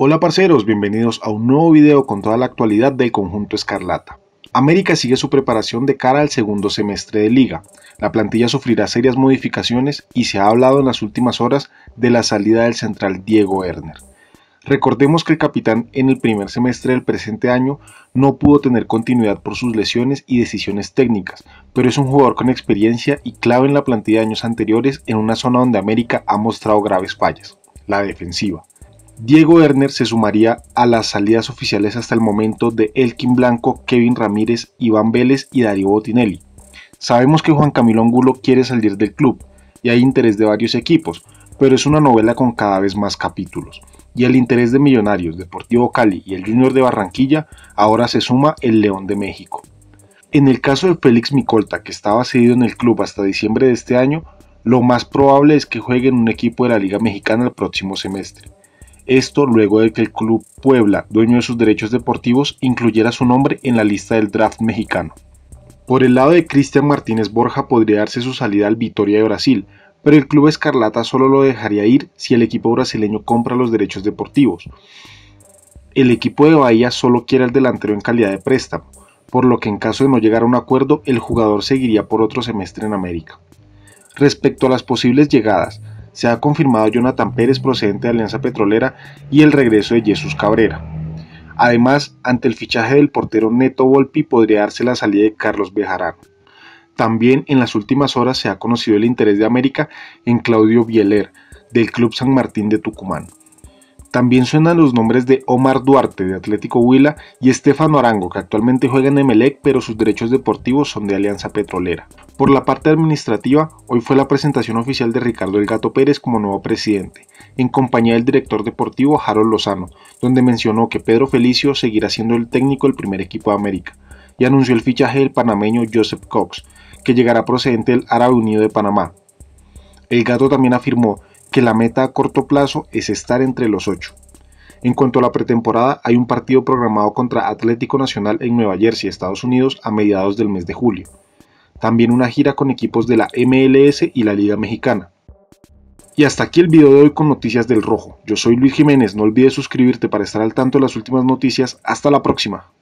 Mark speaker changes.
Speaker 1: Hola parceros, bienvenidos a un nuevo video con toda la actualidad del conjunto Escarlata. América sigue su preparación de cara al segundo semestre de liga. La plantilla sufrirá serias modificaciones y se ha hablado en las últimas horas de la salida del central Diego Erner. Recordemos que el capitán en el primer semestre del presente año no pudo tener continuidad por sus lesiones y decisiones técnicas, pero es un jugador con experiencia y clave en la plantilla de años anteriores en una zona donde América ha mostrado graves fallas, la defensiva. Diego Werner se sumaría a las salidas oficiales hasta el momento de Elkin Blanco, Kevin Ramírez, Iván Vélez y Darío Botinelli. Sabemos que Juan Camilo Angulo quiere salir del club y hay interés de varios equipos, pero es una novela con cada vez más capítulos. Y el interés de Millonarios, Deportivo Cali y el Junior de Barranquilla ahora se suma el León de México. En el caso de Félix Micolta, que estaba cedido en el club hasta diciembre de este año, lo más probable es que juegue en un equipo de la Liga Mexicana el próximo semestre. Esto luego de que el club Puebla, dueño de sus derechos deportivos, incluyera su nombre en la lista del draft mexicano. Por el lado de Cristian Martínez Borja podría darse su salida al Vitoria de Brasil, pero el club Escarlata solo lo dejaría ir si el equipo brasileño compra los derechos deportivos. El equipo de Bahía solo quiere al delantero en calidad de préstamo, por lo que en caso de no llegar a un acuerdo el jugador seguiría por otro semestre en América. Respecto a las posibles llegadas, se ha confirmado Jonathan Pérez procedente de Alianza Petrolera y el regreso de Jesús Cabrera. Además, ante el fichaje del portero Neto Volpi podría darse la salida de Carlos Bejarano. También en las últimas horas se ha conocido el interés de América en Claudio Bieler, del Club San Martín de Tucumán. También suenan los nombres de Omar Duarte de Atlético Huila y Estefano Arango, que actualmente juega en Emelec, pero sus derechos deportivos son de Alianza Petrolera. Por la parte administrativa, hoy fue la presentación oficial de Ricardo El Gato Pérez como nuevo presidente, en compañía del director deportivo Harold Lozano, donde mencionó que Pedro Felicio seguirá siendo el técnico del primer equipo de América, y anunció el fichaje del panameño Joseph Cox, que llegará procedente del Árabe Unido de Panamá. El gato también afirmó la meta a corto plazo es estar entre los ocho. En cuanto a la pretemporada, hay un partido programado contra Atlético Nacional en Nueva Jersey, Estados Unidos, a mediados del mes de julio. También una gira con equipos de la MLS y la Liga Mexicana. Y hasta aquí el video de hoy con Noticias del Rojo. Yo soy Luis Jiménez, no olvides suscribirte para estar al tanto de las últimas noticias. Hasta la próxima.